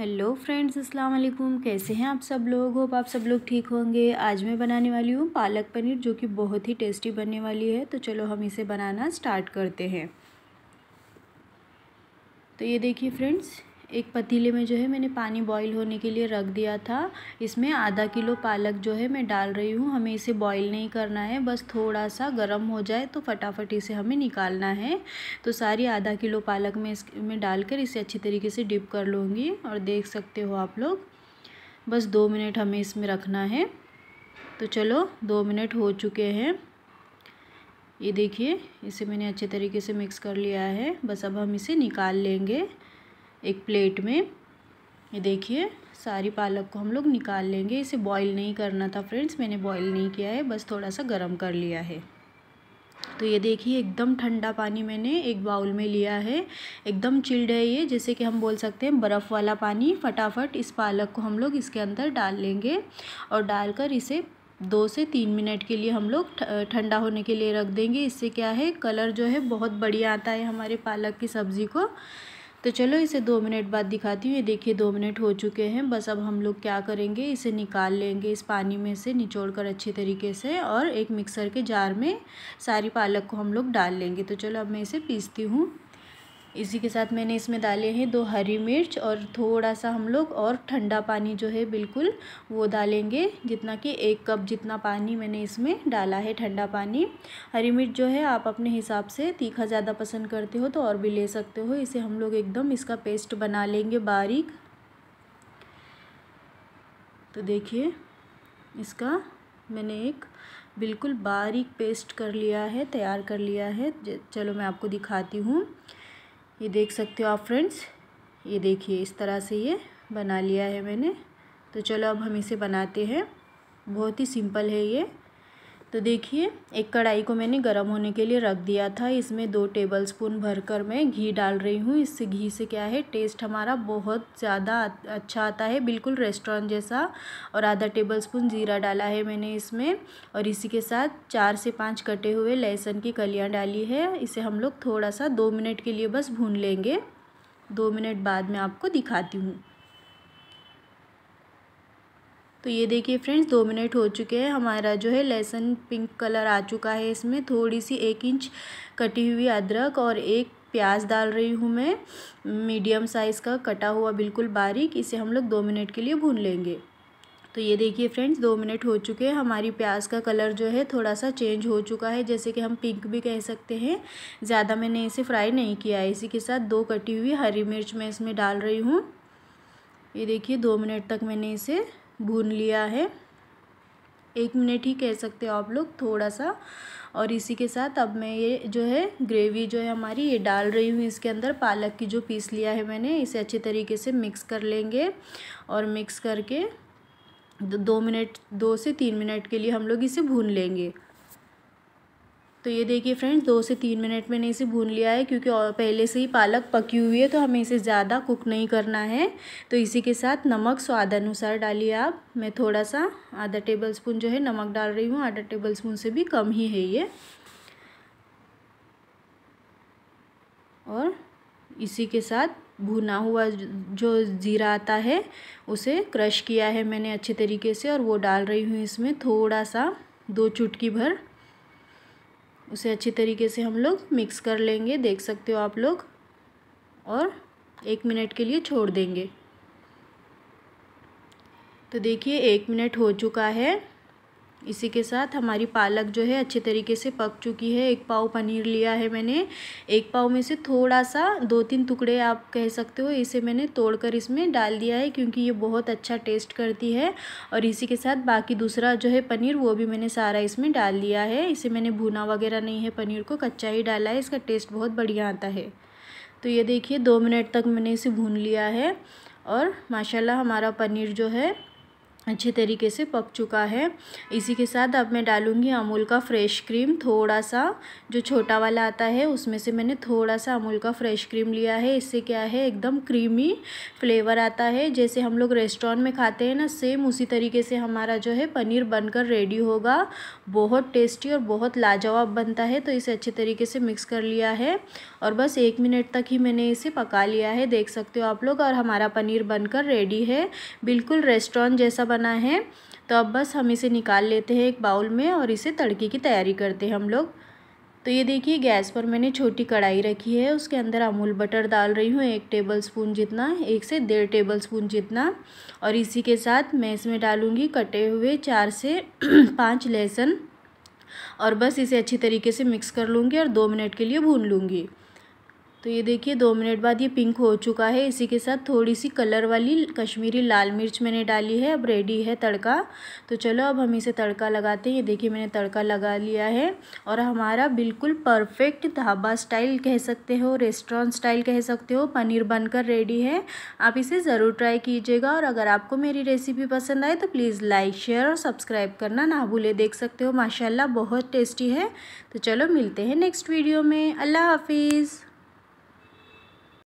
hello friends अस्सलाम वालेकुम कैसे हैं आप सब लोग होप आप सब लोग ठीक होंगे आज मैं बनाने वाली हूँ पालक पनीर जो कि बहुत ही टेस्टी बनने वाली है तो चलो हम इसे बनाना स्टार्ट करते हैं तो ये देखिए फ्रेंड्स एक पतीले में जो है मैंने पानी बॉईल होने के लिए रख दिया था इसमें आधा किलो पालक जो है मैं डाल रही हूँ हमें इसे बॉईल नहीं करना है बस थोड़ा सा गर्म हो जाए तो फटाफट इसे हमें निकालना है तो सारी आधा किलो पालक में इसमें डालकर इसे अच्छी तरीके से डिप कर लूँगी और देख सकते हो आप लोग बस दो मिनट हमें इसमें रखना है तो चलो दो मिनट हो चुके हैं ये देखिए इसे मैंने अच्छे तरीके से मिक्स कर लिया है बस अब हम इसे निकाल लेंगे एक प्लेट में ये देखिए सारी पालक को हम लोग निकाल लेंगे इसे बॉईल नहीं करना था फ्रेंड्स मैंने बॉईल नहीं किया है बस थोड़ा सा गर्म कर लिया है तो ये देखिए एकदम ठंडा पानी मैंने एक बाउल में लिया है एकदम चिल्ड है ये जैसे कि हम बोल सकते हैं बर्फ़ वाला पानी फटाफट इस पालक को हम लोग इसके अंदर डाल लेंगे और डालकर इसे दो से तीन मिनट के लिए हम लोग ठंडा होने के लिए रख देंगे इससे क्या है कलर जो है बहुत बढ़िया आता है हमारे पालक की सब्ज़ी को तो चलो इसे दो मिनट बाद दिखाती हूँ ये देखिए दो मिनट हो चुके हैं बस अब हम लोग क्या करेंगे इसे निकाल लेंगे इस पानी में से निचोड़ कर अच्छे तरीके से और एक मिक्सर के जार में सारी पालक को हम लोग डाल लेंगे तो चलो अब मैं इसे पीसती हूँ इसी के साथ मैंने इसमें डाले हैं दो हरी मिर्च और थोड़ा सा हम लोग और ठंडा पानी जो है बिल्कुल वो डालेंगे जितना कि एक कप जितना पानी मैंने इसमें डाला है ठंडा पानी हरी मिर्च जो है आप अपने हिसाब से तीखा ज़्यादा पसंद करते हो तो और भी ले सकते हो इसे हम लोग एकदम इसका पेस्ट बना लेंगे बारीक तो देखिए इसका मैंने एक बिल्कुल बारीक पेस्ट कर लिया है तैयार कर लिया है चलो मैं आपको दिखाती हूँ ये देख सकते हो आप फ्रेंड्स ये देखिए इस तरह से ये बना लिया है मैंने तो चलो अब हम इसे बनाते हैं बहुत ही सिंपल है ये तो देखिए एक कढ़ाई को मैंने गर्म होने के लिए रख दिया था इसमें दो टेबल स्पून भर कर मैं घी डाल रही हूँ इससे घी से क्या है टेस्ट हमारा बहुत ज़्यादा अच्छा आता है बिल्कुल रेस्टोरेंट जैसा और आधा टेबल स्पून ज़ीरा डाला है मैंने इसमें और इसी के साथ चार से पाँच कटे हुए लहसुन की कलियाँ डाली है इसे हम लोग थोड़ा सा दो मिनट के लिए बस भून लेंगे दो मिनट बाद मैं आपको दिखाती हूँ तो ये देखिए फ्रेंड्स दो मिनट हो चुके हैं हमारा जो है लहसुन पिंक कलर आ चुका है इसमें थोड़ी सी एक इंच कटी हुई अदरक और एक प्याज डाल रही हूँ मैं मीडियम साइज़ का कटा हुआ बिल्कुल बारीक इसे हम लोग दो मिनट के लिए भून लेंगे तो ये देखिए फ्रेंड्स दो मिनट हो चुके हैं हमारी प्याज का कलर जो है थोड़ा सा चेंज हो चुका है जैसे कि हम पिंक भी कह सकते हैं ज़्यादा मैंने इसे फ्राई नहीं किया है इसी के साथ दो कटी हुई हरी मिर्च मैं इसमें डाल रही हूँ ये देखिए दो मिनट तक मैंने इसे भून लिया है एक मिनट ही कह सकते हो आप लोग थोड़ा सा और इसी के साथ अब मैं ये जो है ग्रेवी जो है हमारी ये डाल रही हूँ इसके अंदर पालक की जो पीस लिया है मैंने इसे अच्छे तरीके से मिक्स कर लेंगे और मिक्स करके दो मिनट दो से तीन मिनट के लिए हम लोग इसे भून लेंगे तो ये देखिए फ्रेंड्स दो से तीन मिनट मैंने इसे भून लिया है क्योंकि और पहले से ही पालक पकी हुई है तो हमें इसे ज़्यादा कुक नहीं करना है तो इसी के साथ नमक स्वाद अनुसार डालिए आप मैं थोड़ा सा आधा टेबल स्पून जो है नमक डाल रही हूँ आधा टेबल स्पून से भी कम ही है ये और इसी के साथ भुना हुआ जो ज़ीरा आता है उसे क्रश किया है मैंने अच्छे तरीके से और वो डाल रही हूँ इसमें थोड़ा सा दो चुटकी भर उसे अच्छी तरीके से हम लोग मिक्स कर लेंगे देख सकते हो आप लोग और एक मिनट के लिए छोड़ देंगे तो देखिए एक मिनट हो चुका है इसी के साथ हमारी पालक जो है अच्छे तरीके से पक चुकी है एक पाव पनीर लिया है मैंने एक पाव में से थोड़ा सा दो तीन टुकड़े आप कह सकते हो इसे मैंने तोड़कर इसमें डाल दिया है क्योंकि ये बहुत अच्छा टेस्ट करती है और इसी के साथ बाकी दूसरा जो है पनीर वो भी मैंने सारा इसमें डाल दिया है इसे मैंने भुना वगैरह नहीं है पनीर को कच्चा ही डाला है इसका टेस्ट बहुत बढ़िया आता है तो ये देखिए दो मिनट तक मैंने इसे भून लिया है और माशाल्लाह हमारा पनीर जो है अच्छे तरीके से पक चुका है इसी के साथ अब मैं डालूँगी अमूल का फ्रेश क्रीम थोड़ा सा जो छोटा वाला आता है उसमें से मैंने थोड़ा सा अमूल का फ्रेश क्रीम लिया है इससे क्या है एकदम क्रीमी फ्लेवर आता है जैसे हम लोग रेस्टोरेंट में खाते हैं ना सेम उसी तरीके से हमारा जो है पनीर बनकर रेडी होगा बहुत टेस्टी और बहुत लाजवाब बनता है तो इसे अच्छे तरीके से मिक्स कर लिया है और बस एक मिनट तक ही मैंने इसे पका लिया है देख सकते हो आप लोग और हमारा पनीर बनकर रेडी है बिल्कुल रेस्टोरेंट जैसा बना है तो अब बस हम इसे निकाल लेते हैं एक बाउल में और इसे तड़के की तैयारी करते हैं हम लोग तो ये देखिए गैस पर मैंने छोटी कढ़ाई रखी है उसके अंदर अमूल बटर डाल रही हूँ एक टेबल स्पून जितना एक से डेढ़ टेबल स्पून जितना और इसी के साथ मैं इसमें डालूँगी कटे हुए चार से पाँच लहसुन और बस इसे अच्छी तरीके से मिक्स कर लूँगी और दो मिनट के लिए भून लूँगी तो ये देखिए दो मिनट बाद ये पिंक हो चुका है इसी के साथ थोड़ी सी कलर वाली कश्मीरी लाल मिर्च मैंने डाली है अब रेडी है तड़का तो चलो अब हम इसे तड़का लगाते हैं ये देखिए मैंने तड़का लगा लिया है और हमारा बिल्कुल परफेक्ट ढाबा स्टाइल कह सकते हो रेस्टोरेंट स्टाइल कह सकते हो पनीर बनकर रेडी है आप इसे ज़रूर ट्राई कीजिएगा और अगर आपको मेरी रेसिपी पसंद आए तो प्लीज़ लाइक शेयर और सब्सक्राइब करना ना भूले देख सकते हो माशाला बहुत टेस्टी है तो चलो मिलते हैं नेक्स्ट वीडियो में अल्लाह हाफिज़